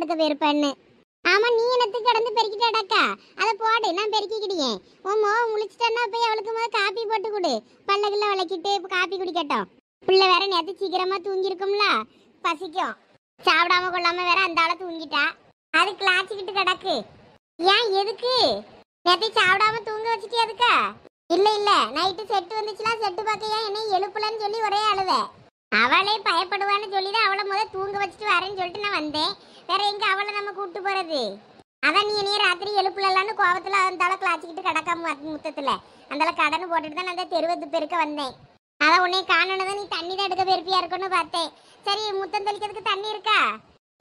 பெருக்கிட்டு அடுத்த ஆமா நீ என்னத்து கிடந்து பெருக்கிட்டாடாக்கா அதை போடு நான் பெருக்கிக்கிடியேன் உன் மோ முழிச்சிட்டேன்னா போய் அவளுக்கு முதல் காப்பி போட்டு கொடு பல்லகுல விளக்கிட்டு இப்போ காப்பி குடிக்கட்டும் பிள்ளை வேற நேத்து சீக்கிரமா தூங்கியிருக்கும்ல பசிக்கும் சாப்பிடாம கொள்ளாம வேற அந்த ஆள தூங்கிட்டா அது கிளாச்சிக்கிட்டு கிடக்கு ஏன் எதுக்கு நேத்து சாப்பிடாம தூங்க வச்சுட்டே இல்ல இல்ல நைட்டு செட்டு வந்துச்சுன்னா செட்டு பார்க்க ஏன் என்ன எழுப்புலன்னு சொல்லி ஒரே அழுத அவளே பயப்படுவான்னு சொல்லி அவளை முதல் தூங்க வச்சுட்டு வரேன்னு சொல்லிட்டு நான் வந்தேன் வேற எங்க அவளை நம்ம கூட்டு போறது அதான் நீ நீ ராத்திரி எழுப்புலலான்னு கோபத்துல அந்தால கிளாச்சிக்கிட்டு கிடக்காம முத்தத்துல அந்தால கடன் போட்டுட்டு தான் அந்த தெருவத்து பெருக்க வந்தேன் அதான் உன்னை காணனதான் நீ தண்ணி தான் எடுக்க பெருப்பியா இருக்குன்னு பார்த்தேன் சரி முத்தம் தெளிக்கிறதுக்கு தண்ணி இருக்கா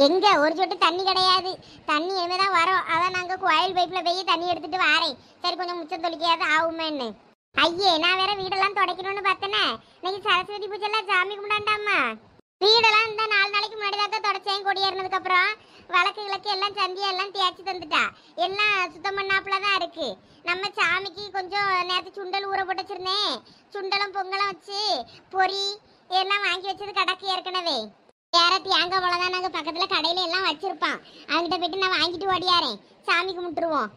எங்க ஒரு சொட்டு தண்ணி கிடையாது தண்ணி இனிமே தான் வரும் அதான் நாங்கள் கோயில் பைப்பில் போய் தண்ணி எடுத்துட்டு வாரேன் சரி கொஞ்சம் முச்சம் தொளிக்காது ஆகுமேன்னு ஐயே நான் வேற வீடெல்லாம் துடைக்கணும்னு பார்த்தேனே இன்னைக்கு சரஸ்வதி பூஜை எல்லாம் சாமி கும்பிடாண்டாம்மா வீடெல்லாம் இந்த நாலு நாளைக்கு முன்னாடி தான் தொடச்சேன் கொடியேறினதுக்கு அப்புறம் வழக்கு விளக்கு எல்லாம் சந்தி எல்லாம் தேய்ச்சி தந்துட்டா எல்லாம் சுத்தம் பண்ணாப்புல தான் இருக்கு நம்ம சாமிக்கு கொஞ்சம் நேரத்து சுண்டல் ஊற போட்டு சுண்டலும் பொங்கலும் வச்சு பொறி எல்லாம் வாங்கி வச்சது கடைக்கு ஏற்கனவே வேற தேங்காய் போல நாங்கள் பக்கத்துல கடையில எல்லாம் வச்சிருப்பான் அவங்ககிட்ட போயிட்டு நான் வாங்கிட்டு ஓடியாரேன் சாமி கும்பிட்டுருவோம்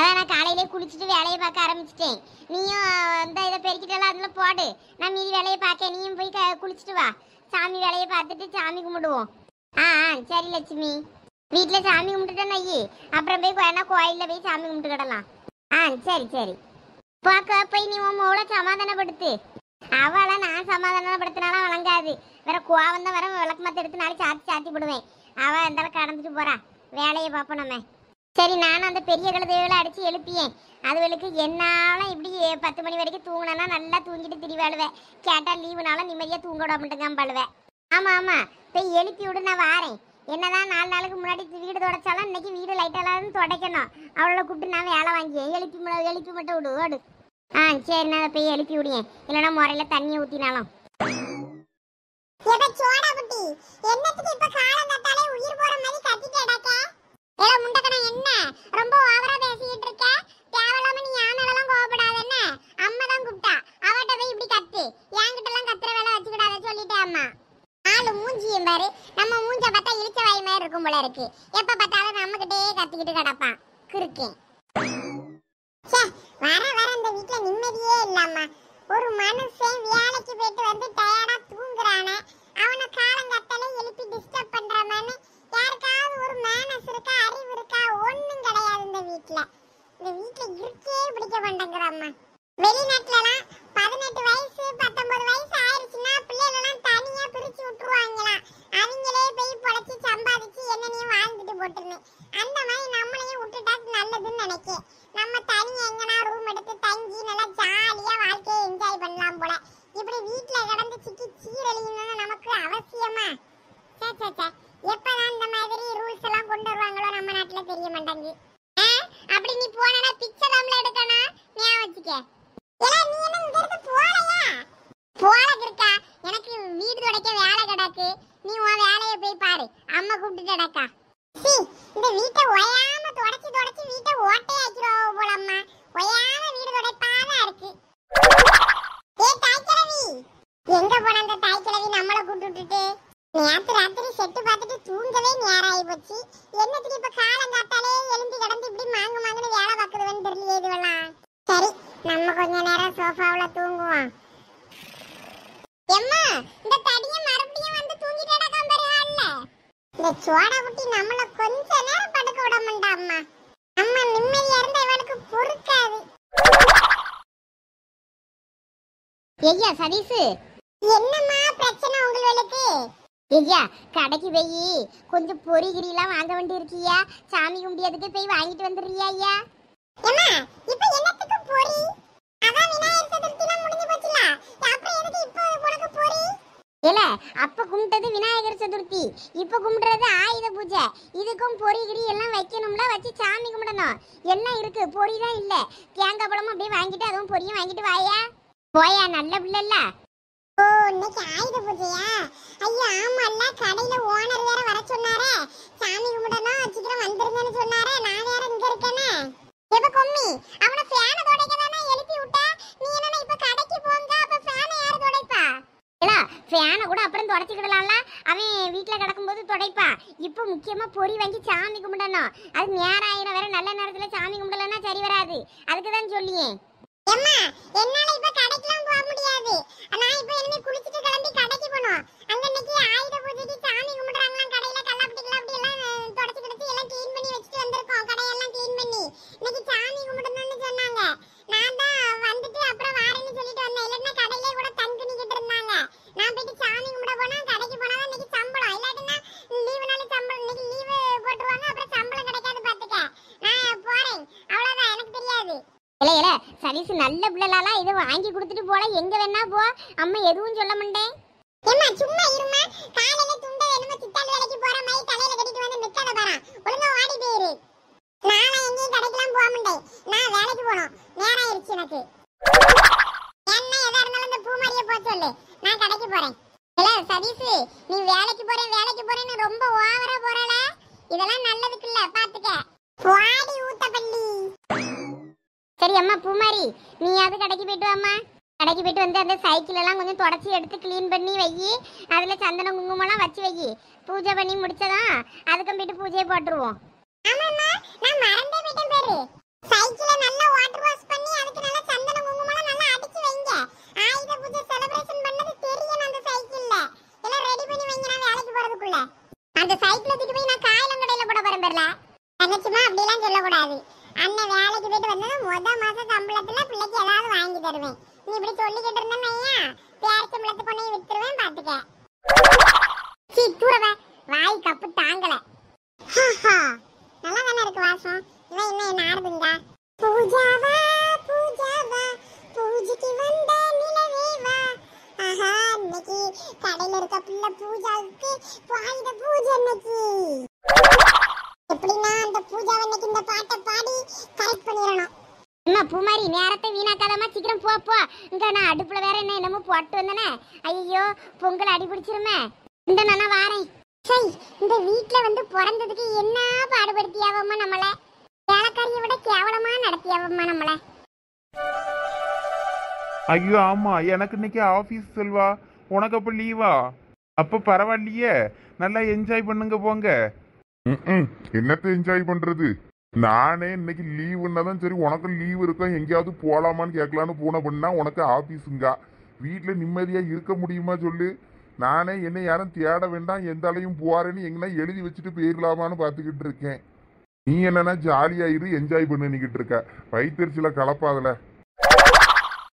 அதான் நான் காலையிலே குளிச்சுட்டு வேலையை பார்க்க ஆரம்பிச்சிட்டேன் நீயும் இந்த இதை பெருக்கிட்டலாம் அதில் போடு நான் மீதி வேலையை பார்க்க நீயும் போய் குளிச்சுட்டு வா சாமி வேலையை பார்த்துட்டு சாமி கும்பிடுவோம் ஆ சரி லட்சுமி வீட்டில் சாமி கும்பிட்டுட்டேன் ஐயே அப்புறம் போய் வேணா கோயிலில் போய் சாமி கும்பிட்டு கிடலாம் ஆ சரி சரி பார்க்க போய் நீ உன் மோளை சமாதானப்படுத்து அவளை நான் சமாதானப்படுத்தினாலும் வழங்காது வேற கோவம் தான் வர மத்த எடுத்து நாளைக்கு சாத்தி சாத்தி விடுவேன் அவள் இருந்தாலும் கடந்துட்டு போறா வேலையை பார்ப்போம் நம்ம சரி நானும் அந்த பெரிய கழுதைகளை அடித்து எழுப்பியேன் அதுகளுக்கு என்னாலும் இப்படி பத்து மணி வரைக்கும் தூங்கினா நல்லா தூங்கிட்டு திரிவாளுவேன் கேட்டால் லீவுனாலும் நிம்மதியாக தூங்க விட மட்டும்தான் பழுவேன் ஆமாம் ஆமாம் போய் எழுப்பி விடு நான் வாரேன் என்னதான் நாலு நாளுக்கு முன்னாடி வீடு தொடச்சாலும் இன்னைக்கு வீடு லைட்டெல்லாம் தொடக்கணும் அவளை கூப்பிட்டு நான் வேலை வாங்கியேன் எழுப்பி எழுப்பி மட்டும் விடு ஓடு ஆ சரி நான் போய் எழுப்பி விடுவேன் இல்லைன்னா முறையில் தண்ணியை ஊற்றினாலும் என்னத்துக்கு காலம் உயிர் போற மாதிரி ஏல முண்டக்கண என்ன ரொம்ப ஓவரா பேசிட்டு இருக்க தேவலாம நீ என் கோபப்படாத கோவப்படாத என்ன அம்மா தான் கூப்பிட்டா அவட்ட போய் இப்படி கத்து என்கிட்ட எல்லாம் கத்துற வேலை வச்சுக்கிடாத சொல்லிட்டேன் அம்மா ஆளு மூஞ்சியும் பாரு நம்ம மூஞ்ச பார்த்தா இழிச்ச வாய் மாதிரி இருக்கும் போல இருக்கு எப்ப பார்த்தாலும் நம்ம கிட்டே கத்திக்கிட்டு கிடப்பான் குறுக்கேன் வர வர இந்த வீட்டுல நிம்மதியே இல்லாம ஒரு மனுஷன் வேலைக்கு போயிட்டு வீட்ல கிடந்து சிக்கி சீரழியணும்னு நமக்கு அவசியமா சே சே சே ஆகி போச்சு என்னத்துக்கு இப்ப காலம் காத்தாலே எழுந்து கிடந்து இப்படி மாங்க மாங்கன்னு வேலை பார்க்குதுன்னு தெரியல இதுவெல்லாம் சரி நம்ம கொஞ்ச நேரம் சோஃபாவில் தூங்குவோம் எம்மா இந்த தடிய மறுபடியும் வந்து தூங்கிட்டே கம்பர் ஹால்ல இந்த சோடா குட்டி நம்மள கொஞ்ச நேரம் படுக்க விட மாட்டா அம்மா நம்ம நிம்மதியா இருந்தா இவனுக்கு பொறுக்காது ஐயா சதீஷ் என்னம்மா பிரச்சனை உங்களுக்கு ஐயா கடைக்கு போய் கொஞ்சம் பொறிகிடிலாம் வாங்க வேண்டி இருக்கியா சாமி கும்பியதுக்கு போய் வாங்கிட்டு வந்துடுறியா ஐயா ஏமா இப்போ என்னத்துக்கு பொறி அதான் விநாயகர் சதுர்த்தியில முடிஞ்சு போச்சுல அப்புறம் இப்போ உனக்கு பொறி இல்ல அப்ப கும்பிட்டது விநாயகர் சதுர்த்தி இப்ப கும்பிடுறது ஆயுத பூஜை இதுக்கும் பொறி கிரி எல்லாம் வைக்கணும்ல வச்சு சாமி கும்பிடணும் என்ன இருக்கு பொறி தான் இல்ல தேங்காய் பழமும் அப்படியே வாங்கிட்டு அதுவும் பொரியும் வாங்கிட்டு வாயா போயா நல்ல பிள்ளைல்ல இன்னைக்கு ஆயுத பூஜையா ஐயோ ஆமால்ல கடையில ஓனர் வேற வர சொன்னாரே சாமி கும்பிடணும் சீக்கிரம் வந்துருங்கன்னு சொன்னாரே நான் வேற இங்க இருக்கேனே எப்ப கொம்மி அவன ஃபேன தொடைக்க எழுப்பி விட்ட நீ என்ன இப்ப கடைக்கு போங்க அப்ப ஃபேன யார் தொடைப்பா இல்ல ஃபேன கூட அப்புறம் தொடச்சிக்கிடலாம்ல அவன் வீட்ல கிடக்கும்போது தொடைப்பா இப்ப முக்கியமா பொறி வாங்கி சாமி கும்பிடணும் அது நேரம் ஆயிரம் வேற நல்ல நேரத்துல சாமி கும்பிடலன்னா சரி வராது அதுக்குதான் தான் சொல்லியே எம்மா என்னால சொல்லலாம் இது வாங்கி கொடுத்துட்டு போல எங்க வேணா போ அம்மா எதுவும் சொல்ல மாட்டேன் ஏமா சும்மா இருமா காலையில துண்ட வேணுமா சித்தாள் வேலைக்கு போற மாதிரி தலையில கட்டிட்டு வந்து நிக்காத பாரா ஒழுங்கா ஓடி போயிரு நான் எங்கேயும் கடைக்கெல்லாம் போக மாட்டேன் நான் வேலைக்கு போகணும் நேரம் ஆயிருச்சு எனக்கு என்ன எதா இருந்தாலும் இந்த பூ போ சொல்லு நான் கடைக்கு போறேன் இல்ல சதீஷ் நீ வேலைக்கு போறேன் வேலைக்கு போறேன்னு ரொம்ப ஓவரா போறல இதெல்லாம் நல்லதுக்கு இல்ல பாத்துக்க வாடி ஊத்த பள்ளி சரி அம்மா பூமாரி நீ அது கடைக்கு போயிட்டு அம்மா கடைக்கு போயிட்டு வந்து அந்த சைக்கிள் எல்லாம் கொஞ்சம் தொடச்சி எடுத்து க்ளீன் பண்ணி வை அதில் சந்தன குங்குமம்லாம் வச்சு வை பூஜை பண்ணி முடிச்சதா அதுக்கும் போயிட்டு பூஜையை போட்டுருவோம் நான் நல்லா வாஷ் பண்ணி பூஜை செலிப்ரேஷன் அந்த ரெடி பண்ணி அந்த சைக்கிளை தூக்கி போய் நான் காயலங்கடையில போட போறேன் பாருல தங்கச்சிமா அப்படிலாம் சொல்லக்கூடாது அண்ணன் வேலைக்கு போயிட்டு வந்தது முத மாச சம்பளத்துல பிள்ளைக்கு ஏதாவது வாங்கி தருவேன் நீ இப்படி சொல்லிக்கிட்டு இருந்தேன்னா பேர் சம்பளத்தை கொண்டு வித்துருவேன் பாத்துக்க சீ தூரவ வாய் கப்பு தாங்கல நல்லா தானே இருக்கு வாசம் இவன் என்ன என்ன ஆடுதுங்க பூஜாவா பூஜாவா பூஜைக்கு வந்த வா ஆஹா இன்னைக்கு கடையில இருக்க பிள்ளை பூஜாவுக்கு வாங்கிட்ட பூஜை இன்னைக்கு எப்படின்னா இந்த பாடி பூமாரி நேரத்தை சீக்கிரம் போ நான் என்ன என்னமோ ஐயோ பொங்கல் இந்த இந்த வந்து பிறந்ததுக்கு என்ன விட ஐயோ எனக்கு செல்வா உனக்கு அப்ப லீவா அப்ப பரவாயில்லையே நல்லா என்ஜாய் பண்ணுங்க போங்க ம் என்னத்தை என்ஜாய் பண்றது நானே இன்னைக்கு லீவுன்னா தான் சரி உனக்கு லீவ் இருக்கா எங்கேயாவது போகலாமான்னு கேட்கலான்னு போன பண்ணா உனக்கு ஆஃபீஸுங்கா வீட்டில் நிம்மதியாக இருக்க முடியுமா சொல்லு நானே என்ன யாரும் தேட வேண்டாம் எந்த அலையும் போறேன்னு எங்கன்னா எழுதி வச்சுட்டு போயிடலாமான்னு பார்த்துக்கிட்டு இருக்கேன் நீ என்னன்னா ஜாலியாயிரு என்ஜாய் பண்ணிக்கிட்டு இருக்க வயிற்றுச்சில கலப்பாதல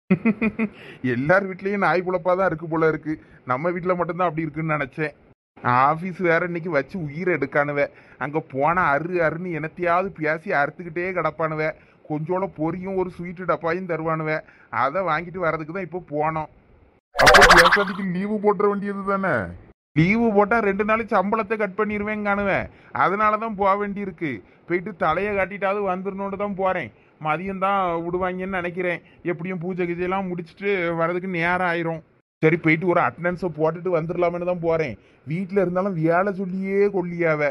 எல்லார் வீட்லேயும் நாய் குழப்பாக தான் இருக்கு போல இருக்கு நம்ம வீட்டில் மட்டும்தான் அப்படி இருக்குன்னு நினச்சேன் ஆஃபீஸ் வேற இன்னைக்கு வச்சு உயிர் எடுக்கானுவ அங்கே போனால் அரு அருன்னு என்னத்தையாவது பேசி அறுத்துக்கிட்டே கிடப்பானுவ கொஞ்சோட பொரியும் ஒரு ஸ்வீட்டு டப்பாயும் தருவானுவ அதை வாங்கிட்டு வர்றதுக்கு தான் இப்போ போனோம் அப்போ பேசாதுக்கு லீவு போட்டுற வேண்டியது தானே லீவு போட்டால் ரெண்டு நாள் சம்பளத்தை கட் பண்ணிடுவேங்கானுவேன் அதனால தான் போக வேண்டியிருக்கு போயிட்டு தலையை கட்டிட்டாவது வந்துடணுன்னு தான் போகிறேன் மதியம் தான் விடுவாங்கன்னு நினைக்கிறேன் எப்படியும் பூஜை கீஜையெல்லாம் முடிச்சுட்டு வர்றதுக்கு நேரம் ஆயிரும் சரி போயிட்டு ஒரு அட்டண்டன்ஸை போட்டுட்டு வந்துடலாமேனு தான் போகிறேன் வீட்டில் இருந்தாலும் வேலை சொல்லியே கொல்லியாவ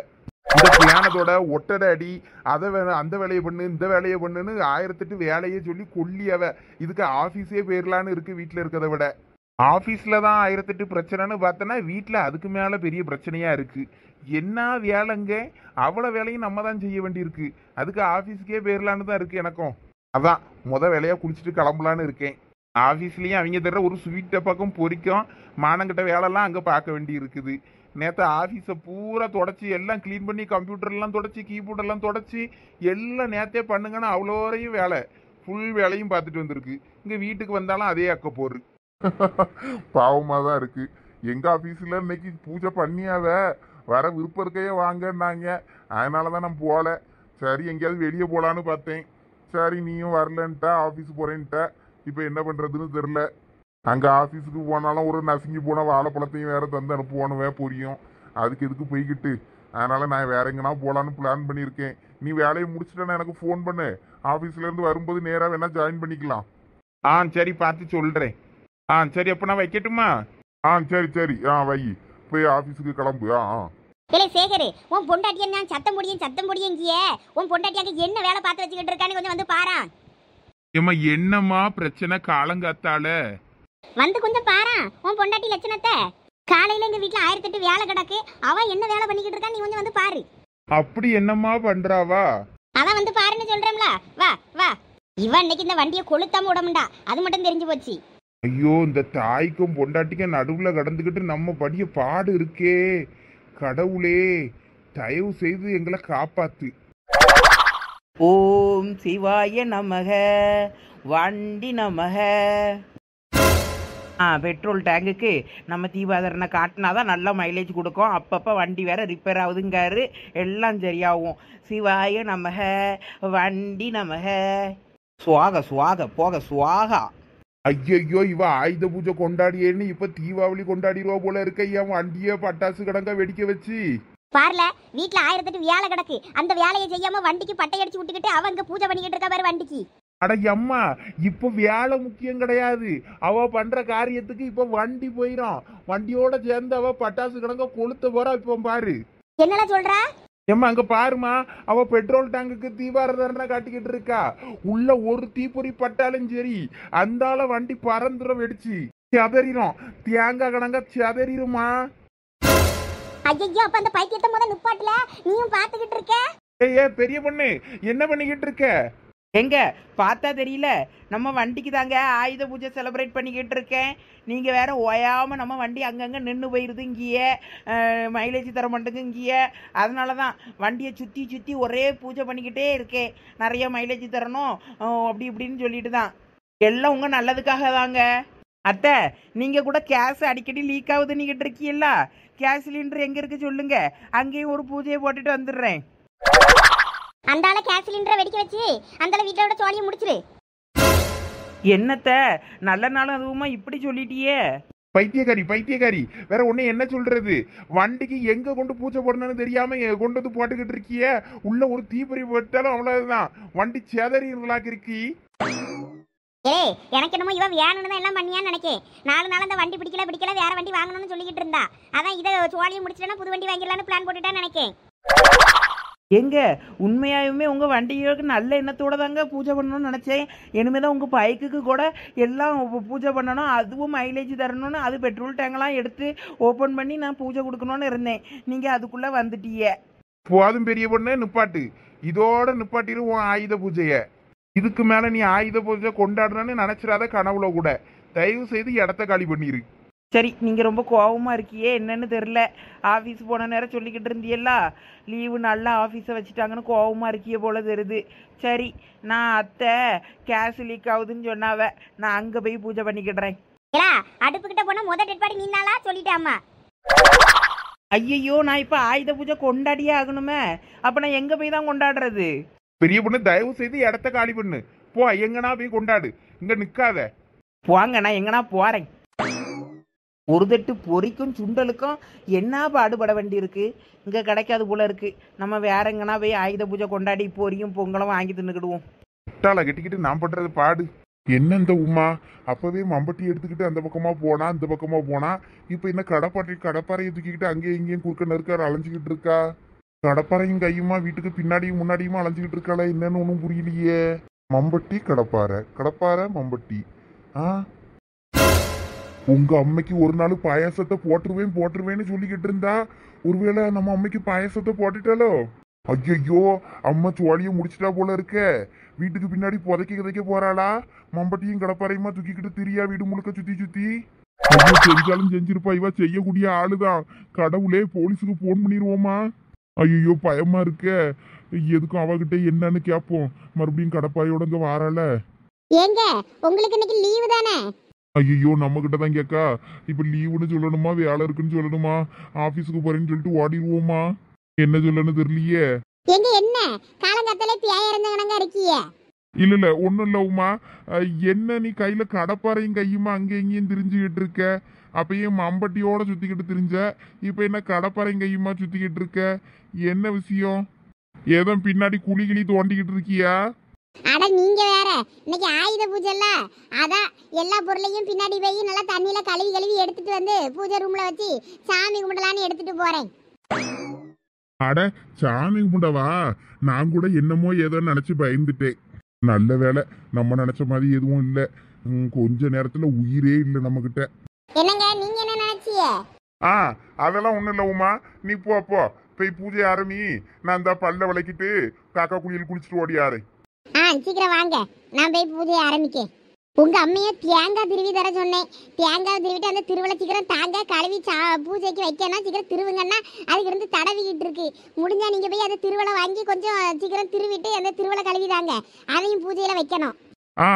இந்த பிளானத்தோட ஒட்டடை அடி அதை வே அந்த வேலையை பண்ணு இந்த வேலையை பண்ணுன்னு ஆயிரத்தெட்டு வேலையே சொல்லி கொல்லியாவ இதுக்கு ஆஃபீஸே போயிடலான்னு இருக்குது வீட்டில் இருக்கிறத விட ஆஃபீஸில் தான் ஆயிரத்தெட்டு பிரச்சனைன்னு பார்த்தோன்னா வீட்டில் அதுக்கு மேலே பெரிய பிரச்சனையாக இருக்குது என்ன வேலைங்க அவ்வளோ வேலையும் நம்ம தான் செய்ய வேண்டியிருக்கு அதுக்கு ஆஃபீஸுக்கே போயிடலான்னு தான் இருக்குது எனக்கும் அதான் முத வேலையாக குளிச்சுட்டு கிளம்பலான்னு இருக்கேன் ஆஃபீஸ்லேயும் அவங்க தர ஒரு ஸ்வீட்டை பக்கம் பொறிக்கும் மானங்கிட்ட வேலைலாம் அங்கே பார்க்க வேண்டி இருக்குது நேற்று ஆஃபீஸை பூரா தொடச்சி எல்லாம் க்ளீன் பண்ணி கம்ப்யூட்டர்லாம் தொடச்சி கீபோர்டெல்லாம் தொடச்சி எல்லாம் நேற்றே பண்ணுங்கன்னா அவ்வளோ வேலை ஃபுல் வேலையும் பார்த்துட்டு வந்திருக்கு இங்கே வீட்டுக்கு வந்தாலும் அதே அக்க போரு பாவமாக தான் இருக்குது எங்கள் ஆஃபீஸில் இன்னைக்கு பூஜை பண்ணியாத வர விருப்பம் இருக்கையே வாங்கன்னாங்க அதனால தான் நான் போகல சரி எங்கேயாவது வெளியே போகலான்னு பார்த்தேன் சரி நீயும் வரலன்ட்டா ஆஃபீஸ் போகிறேன்ட்ட இப்போ என்ன பண்ணுறதுன்னு தெரில அங்கே ஆஃபீஸுக்கு போனாலும் ஒரு நசுங்கி போன வாழைப்பழத்தையும் வேறு தந்து அனுப்புவானுவே புரியும் அதுக்கு எதுக்கு போய்கிட்டு அதனால் நான் வேற எங்கேனா போகலான்னு பிளான் பண்ணியிருக்கேன் நீ வேலையை நான் எனக்கு ஃபோன் பண்ணு ஆஃபீஸ்லேருந்து வரும்போது நேராக வேணால் ஜாயின் பண்ணிக்கலாம் ஆ சரி பார்த்து சொல்கிறேன் ஆ சரி அப்போ நான் வைக்கட்டுமா ஆ சரி சரி ஆ வை போய் ஆஃபீஸுக்கு கிளம்பு ஆ ஆ இல்லை சேகர் உன் பொண்டாட்டியை நான் சத்தம் முடியும் சத்தம் முடியுங்கிய உன் பொண்டாட்டியாக்கு என்ன வேலை பார்த்து வச்சுக்கிட்டு இருக்கான்னு கொஞ்சம் வந்து பாரான் ஏமா என்னம்மா பிரச்சனை காலங்காத்தால வந்து கொஞ்சம் பாரா உன் பொண்டாட்டி லட்சணத்தை காலையில எங்க வீட்டுல ஆயிரத்தி எட்டு வேலை கிடக்கு அவ என்ன வேலை பண்ணிக்கிட்டு இருக்கா நீ கொஞ்சம் வந்து பாரு அப்படி என்னம்மா பண்றாவா அதான் வந்து பாருன்னு சொல்றேன்ல வா வா இவன் இன்னைக்கு இந்த வண்டியை கொளுத்தாம விடமுண்டா அது மட்டும் தெரிஞ்சு போச்சு ஐயோ இந்த தாய்க்கும் பொண்டாட்டிக்கும் நடுவுல கடந்துக்கிட்டு நம்ம படிய பாடு இருக்கே கடவுளே தயவு செய்து எங்களை காப்பாத்து ஓம் சிவாய நமக வண்டி நமக ஆ பெட்ரோல் டேங்குக்கு நம்ம தீபாதரனை காட்டினா தான் நல்ல மைலேஜ் கொடுக்கும் அப்பப்போ வண்டி வேற ரிப்பேர் ஆகுதுங்காரு எல்லாம் சரியாகும் சிவாய நமக வண்டி நமக சுவாக சுவாக போக சுவாகா ஐயையோ இவ ஆயுத பூஜை கொண்டாடியேன்னு இப்ப தீபாவளி கொண்டாடிடுவா போல இருக்க என் வண்டிய பட்டாசு கடங்க வெடிக்க வச்சு பார்ல வீட்ல ஆயிரத்தெட்டு வேலை கிடக்கு அந்த வேலையை செய்யாம வண்டிக்கு பட்டை அடிச்சு விட்டுக்கிட்டு அவங்க பூஜை பண்ணிக்கிட்டு இருக்க பாரு வண்டிக்கு அட அம்மா இப்ப வேலை முக்கியம் கிடையாது அவ பண்ற காரியத்துக்கு இப்ப வண்டி போயிடும் வண்டியோட சேர்ந்து அவ பட்டாசு கிடங்க கொளுத்த போறா இப்ப பாரு என்னடா சொல்ற ஏம்மா அங்க பாருமா அவ பெட்ரோல் டேங்குக்கு தீபாரதரனை காட்டிக்கிட்டு இருக்கா உள்ள ஒரு தீப்பொறி பட்டாலும் சரி அந்தால வண்டி பறந்துடும் வெடிச்சு செதறிடும் தேங்காய் கிடங்க செதறிடுமா ஐயோ அப்ப அந்த பைத்தியத்தை முத நிப்பாட்டல நீயும் பாத்துக்கிட்டு இருக்க ஏய் பெரிய பொண்ணு என்ன பண்ணிக்கிட்டு இருக்க எங்க பார்த்தா தெரியல நம்ம வண்டிக்கு தாங்க ஆயுத பூஜை செலிப்ரேட் பண்ணிக்கிட்டு இருக்கேன் நீங்கள் வேற ஓயாமல் நம்ம வண்டி அங்கங்கே நின்று போயிடுது இங்கேயே மைலேஜ் தர மாட்டேங்கு இங்கேயே அதனால தான் வண்டியை சுற்றி சுற்றி ஒரே பூஜை பண்ணிக்கிட்டே இருக்கேன் நிறைய மைலேஜ் தரணும் அப்படி இப்படின்னு சொல்லிட்டு தான் எல்லாம் உங்கள் நல்லதுக்காக தாங்க அத்தை நீங்கள் கூட கேஸ் அடிக்கடி லீக் ஆகுதுன்னு கிட்ட கேஸ் சிலிண்டர் எங்கே இருக்கு சொல்லுங்க அங்கேயும் ஒரு பூஜையை போட்டுட்டு வந்துடுறேன் அந்த ஆள கேஸ் சிலிண்டரை வெடிக்க வச்சு அந்த வீட்டோட சோழியை முடிச்சிரு என்னத்த நல்ல நாளும் அதுவுமா இப்படி சொல்லிட்டியே பைத்தியகாரி பைத்தியகாரி வேற ஒண்ணு என்ன சொல்றது வண்டிக்கு எங்க கொண்டு பூச்சை போடணும்னு தெரியாம கொண்டு வந்து போட்டுக்கிட்டு இருக்கிய உள்ள ஒரு தீப்பொறி போட்டாலும் அவ்வளவுதான் வண்டி சேதறி இருக்கி ஏய் எனக்கு என்னமோ இவன் வேணும்னு தான் எல்லாம் பண்ணியான்னு நினைக்கே நாலு நாள் அந்த வண்டி பிடிக்கல பிடிக்கல வேற வண்டி வாங்கணும்னு சொல்லிக்கிட்டு இருந்தா அதான் இதை சோழியை முடிச்சிட்டேன்னா புது வண்டி வாங்கிடலான்னு பிளான் போட்டுட்டான்னு நினைக்கேன் எங்க உண்மையாயுமே உங்க வண்டிகளுக்கு நல்ல எண்ணத்தோட தாங்க பூஜை பண்ணணும்னு நினச்சேன் இனிமேதான் தான் உங்கள் பைக்குக்கு கூட எல்லாம் பூஜை பண்ணணும் அதுவும் மைலேஜ் தரணும்னு அது பெட்ரோல் டேங்க்லாம் எடுத்து ஓப்பன் பண்ணி நான் பூஜை கொடுக்கணும்னு இருந்தேன் நீங்கள் அதுக்குள்ள வந்துட்டீங்க போதும் பெரிய பொண்ணு நிப்பாட்டு இதோட நிப்பாட்டிடும் உன் ஆயுத பூஜையை இதுக்கு மேல நீ ஆயுத பூஜை கொண்டாடுறன்னு நினைச்சிடாத கனவுல கூட தயவு செய்து இடத்த காலி பண்ணிரு சரி நீங்க ரொம்ப கோபமா இருக்கியே என்னன்னு தெரியல ஆஃபீஸ் போன நேரம் சொல்லிக்கிட்டு இருந்தியல்லா லீவு நல்லா ஆஃபீஸை வச்சுட்டாங்கன்னு கோபமா இருக்கிய போல தெரியுது சரி நான் அத்தை கேஸ் லீக் ஆகுதுன்னு சொன்னாவ நான் அங்க போய் பூஜை பண்ணிக்கிடுறேன் அடுப்பு கிட்ட போன முத டெட்பாடி நீனாலா சொல்லிட்டாமா ஐயையோ நான் இப்ப ஆயுத பூஜை கொண்டாடியே ஆகணுமே அப்ப நான் எங்க போய் தான் கொண்டாடுறது பெரிய பொண்ணு தயவு செய்து இடத்த காலி பண்ணு போ எங்கனா போய் கொண்டாடு இங்க நிக்காத போங்க நான் எங்கனா போறேன் ஒரு தட்டு பொறிக்கும் சுண்டலுக்கும் என்ன பாடுபட இருக்கு இங்கே கிடைக்காது போல இருக்கு நம்ம வேற எங்கன்னா போய் ஆயுத பூஜை கொண்டாடி பொறியும் பொங்கலும் வாங்கி தின்னுக்கிடுவோம் முட்டாள கட்டிக்கிட்டு நான் பண்றது பாடு என்ன இந்த உமா அப்பவே மம்பட்டி எடுத்துக்கிட்டு அந்த பக்கமா போனா அந்த பக்கமா போனா இப்ப என்ன கடப்பாட்டி கடப்பாறையை தூக்கிக்கிட்டு அங்கேயும் இங்கேயும் குறுக்க நெருக்கார் அலைஞ்சுக்கிட்டு இருக்கா கடப்பாரையும் கையுமா வீட்டுக்கு பின்னாடியும் முன்னாடியுமா அலைஞ்சிக்கிட்டு இருக்கல என்னன்னு ஒன்றும் புரியலையே மம்பட்டி கடப்பாரை கடப்பாரை மம்பட்டி ஆ உங்க அம்மைக்கு ஒரு நாள் பாயாசத்தை போட்டுருவேன் போட்டுருவேன்னு சொல்லிக்கிட்டு இருந்தா ஒருவேளை நம்ம அம்மைக்கு பாயாசத்தை போட்டுட்டாலோ ஐயோ அம்மா சுவாலிய முடிச்சிட்டா போல இருக்க வீட்டுக்கு பின்னாடி புதைக்க கிதைக்க போறாளா மம்பட்டியும் கடப்பாறையுமா தூக்கிக்கிட்டு திரியா வீடு முழுக்க சுத்தி சுத்தி செஞ்சாலும் செஞ்சிருப்பா இவா செய்யக்கூடிய ஆளுதான் கடவுளே போலீஸுக்கு போன் பண்ணிடுவோமா ஐயோ பயமா இருக்க எதுக்கும் அவகிட்ட என்னன்னு கேட்போம் மறுபடியும் கடப்பாயோட இங்க வாரால ஏங்க உங்களுக்கு இன்னைக்கு லீவு தானே ஐயோ நம்ம கிட்ட தான் கேக்கா இப்ப லீவுன்னு சொல்லணுமா வேலை இருக்குன்னு சொல்லணுமா ஆபீஸ்க்கு போறேன்னு சொல்லிட்டு ஓடிடுவோமா என்ன சொல்லணும் தெரியலையே எங்க என்ன காலங்கத்தல பியாய இறந்தவனங்க இருக்கீங்க இல்ல இல்ல ஒண்ணும் இல்ல என்ன நீ கையில கடப்பாறையும் கையுமா அங்கே இங்கேயும் திரிஞ்சுகிட்டு இருக்க அப்பயும் மம்பட்டியோட சுற்றிக்கிட்டு திரிஞ்ச இப்போ என்ன கையுமா சுற்றிக்கிட்டு இருக்க என்ன விஷயம் ஏதோ பின்னாடி குழி கிளி தோண்டிக்கிட்டு இருக்கியா அட நீங்க வேற இன்னைக்கு ஆயுத பூஜைல அதான் எல்லா பொருளையும் பின்னாடி போய் நல்லா தண்ணியில கழுவி கழுவி எடுத்துட்டு வந்து பூஜை ரூம்ல வச்சு சாமி கும்பிடலான்னு எடுத்துட்டு போறேன் அட சாமி கும்பிடவா நான் கூட என்னமோ ஏதோ நினைச்சு பயந்துட்டேன் நல்ல வேலை நம்ம நினைச்ச மாதிரி எதுவும் இல்லை கொஞ்ச நேரத்துல உயிரே இல்லை நம்மகிட்ட என்னங்க நீங்க என்ன நினைச்சிய ஆ அதெல்லாம் ஒன்றும் இல்லை உமா நீ போ போ போய் பூஜை ஆரம்பி நான் இந்த பல்ல விளக்கிட்டு காக்கா குளியல் குளிச்சுட்டு ஓடியாரு ஆ சீக்கிரம் வாங்க நான் போய் பூஜையை ஆரம்பிக்கேன் உங்க அம்மைய தேங்காய் திருவி தர சொன்னேன் தேங்காய் திருவிட்டு அந்த திருவிழா சீக்கிரம் தாங்க கழுவி சா பூஜைக்கு வைக்கணும் சீக்கிரம் திருவுங்கன்னா அதுக்கு இருந்து தடவிக்கிட்டு இருக்கு முடிஞ்சா நீங்க போய் அந்த திருவிழா வாங்கி கொஞ்சம் சீக்கிரம் திருவிட்டு அந்த திருவிழா கழுவி தாங்க அதையும் பூஜையில வைக்கணும் ஆ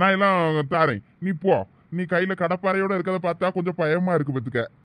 நான் எல்லாம் தாரேன் நீ போ நீ கையில கடப்பாறையோட இருக்கிறத பார்த்தா கொஞ்சம் பயமா இருக்கு பத்துக்க